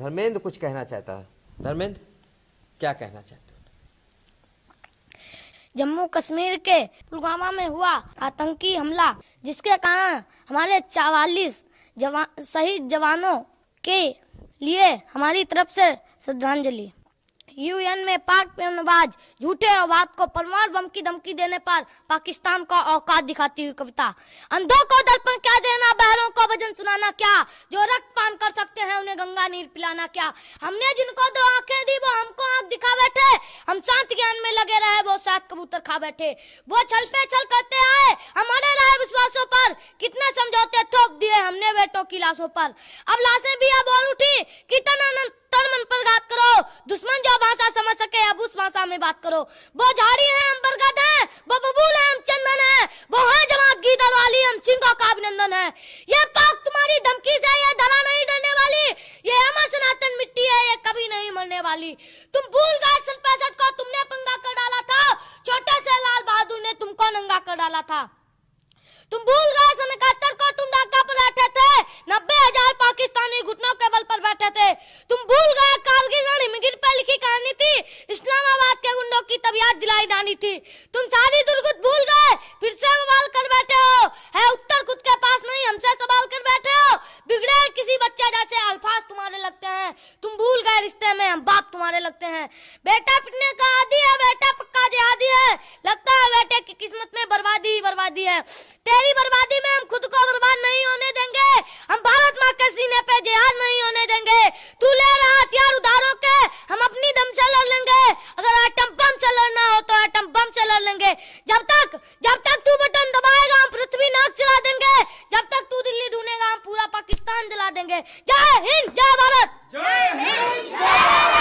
धर्मेंद्र कुछ कहना चाहता है धर्मेंद्र क्या कहना चाहते हो जम्मू कश्मीर के पुलवामा में हुआ आतंकी हमला जिसके कारण हमारे चवालीस जवान शहीद जवानों के लिए हमारी तरफ से श्रद्धांजलि यूएन में पाक प्रेम झूठे अवाद को परमाणु बम की धमकी देने पर पाकिस्तान का औकात दिखाती हुई कविता अंधों को दर्पण क्या देना बहरों को भजन सुनाना क्या जो रक्त पान कर सकते हैं उन्हें गंगा नीर पिलाना क्या हमने जिनको दो आंखें दी वो हमको आंख दिखा बैठे हम शांत ज्ञान में लगे रहे वो सात कबूतर खा बैठे वो छल पे छल करते आए हमारे रहे विश्वासों पर कितने समझौते ठोप दिए हमने बेटों की लाशों पर अब लाशें भी अब और उठी कितना तन मन पर दुश्मन जो भाषा समझ सके अब उस भाषा में बात करो वो झाड़ी है हम बरगद है वो बबूल है हम चंदन है वो है जमात गीदड़ वाली हम सिंह का अभिनंदन है ये पाक तुम्हारी धमकी से ये धरा नहीं डरने वाली ये अमर सनातन मिट्टी है ये कभी नहीं मरने वाली तुम भूल गए सन पैंसठ को तुमने पंगा कर डाला था छोटे से लाल बहादुर ने तुमको नंगा कर डाला था तुम भूल गए सन इकहत्तर को तुम डाका पर बैठे थे नब्बे हजार बुलाई डानी थी तुम सारी दुर्गुत भूल गए फिर से सवाल कर बैठे हो है उत्तर खुद के पास नहीं हमसे सवाल कर बैठे हो बिगड़े किसी बच्चे जैसे अल्फाज तुम्हारे लगते हैं तुम भूल गए रिश्ते में हम बाप तुम्हारे लगते हैं बेटा पिटने का आदि है बेटा पक्का जिहादी है लगता है बेटे की किस्मत में बर्बादी ही बर्बादी है तेरी बर्बादी में हम खुद को बर्बाद नहीं होने देंगे हम जब तक जब तक तू बटन दबाएगा हम पृथ्वी नाक चला देंगे जब तक तू दिल्ली ढूंढेगा हम पूरा पाकिस्तान जला देंगे जय हिंद जय भारत जय हिंद जय